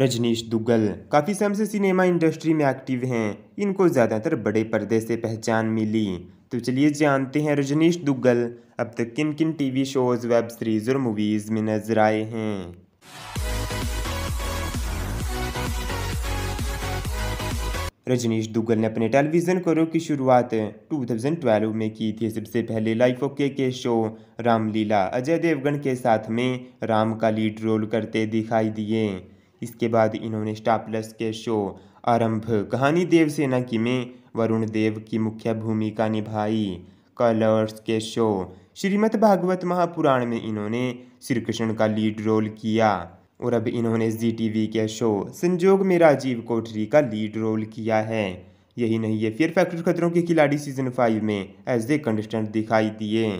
रजनीश दुग्गल काफ़ी समय से सिनेमा इंडस्ट्री में एक्टिव हैं इनको ज़्यादातर बड़े पर्दे से पहचान मिली तो चलिए जानते हैं रजनीश दुग्गल अब तक किन किन टीवी शोज़ वेब सीरीज़ और मूवीज़ में नजर आए हैं रजनीश दुग्गल ने अपने टेलीविज़न करो की शुरुआत 2012 में की थी सबसे पहले लाइफ ओके के शो रामलीला अजय देवगन के साथ में राम का लीड रोल करते दिखाई दिए इसके बाद इन्होंने स्टार प्लस के शो आरंभ कहानी देवसेना की में वरुण देव की मुख्य भूमिका निभाई कलर्स के शो श्रीमद भागवत महापुराण में इन्होंने श्री कृष्ण का लीड रोल किया और अब इन्होंने जी टी के शो संजोग में राजीव कोठरी का लीड रोल किया है यही नहीं है फिर factor Khatron ke Khiladi season five में एज ए कंटेस्टेंट दिखाई दिए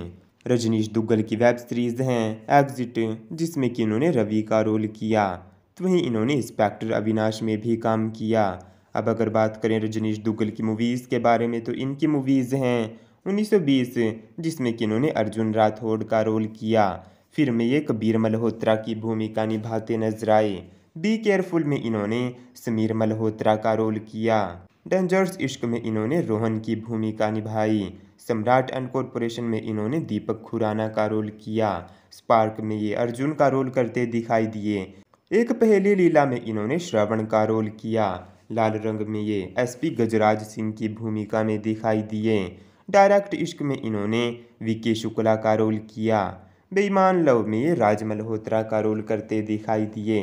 रजनीश दुग्गल की वेब सीरीज हैं एग्जिट जिसमें कि इन्होंने रवि का रोल किया तो वहीं इन्होंने इंस्पेक्टर अविनाश में भी काम किया अब अगर बात करें रजनीश दुग्गल की मूवीज़ के बारे में तो इनकी मूवीज़ हैं 1920 जिसमें कि इन्होंने अर्जुन राठौड़ का रोल किया फिर में ये कबीर मल्होत्रा की भूमिका निभाते नजर आए बी केयरफुल में इन्होंने समीर मल्होत्रा का रोल किया डेंजर्स इश्क में इन्होंने रोहन की भूमिका निभाई सम्राट एंड कॉरपोरेशन में इन्होंने दीपक खुराना का रोल किया स्पार्क में ये अर्जुन का रोल करते दिखाई दिए एक पहली लीला में इन्होंने श्रवण का रोल किया लाल रंग में ये एसपी गजराज सिंह की भूमिका में दिखाई दिए डायरेक्ट इश्क में इन्होंने विके शुक्ला का रोल किया बेईमान लव में ये राज मल्होत्रा का रोल करते दिखाई दिए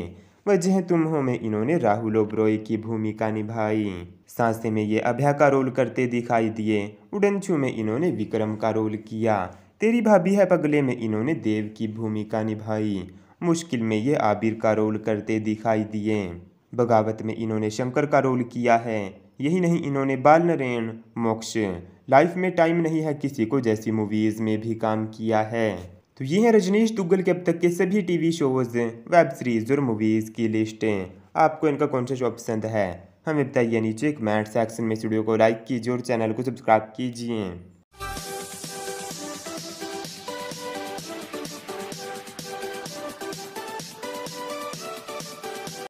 वजह तुम हो में इन्होंने राहुल ओब्रॉय की भूमिका निभाई सांसे में ये अभ्या का रोल करते दिखाई दिए उड़न छू में इन्होंने विक्रम का रोल किया तेरी भाभी है पगले में इन्होंने देव की भूमिका निभाई मुश्किल में ये आबिर का रोल करते दिखाई दिए बगावत में इन्होंने शंकर का रोल किया है यही नहीं इन्होंने बाल नरेन मोक्ष लाइफ में टाइम नहीं है किसी को जैसी मूवीज़ में भी काम किया है तो ये है रजनीश दुग्गल के अब तक के सभी टीवी शोज़ वेब सीरीज़ और मूवीज़ की लिस्टें आपको इनका कौन सा शो पसंद है हमें बताइए नीचे कमेंट सेक्शन में स्टूडियो को लाइक कीजिए और चैनल को सब्सक्राइब कीजिए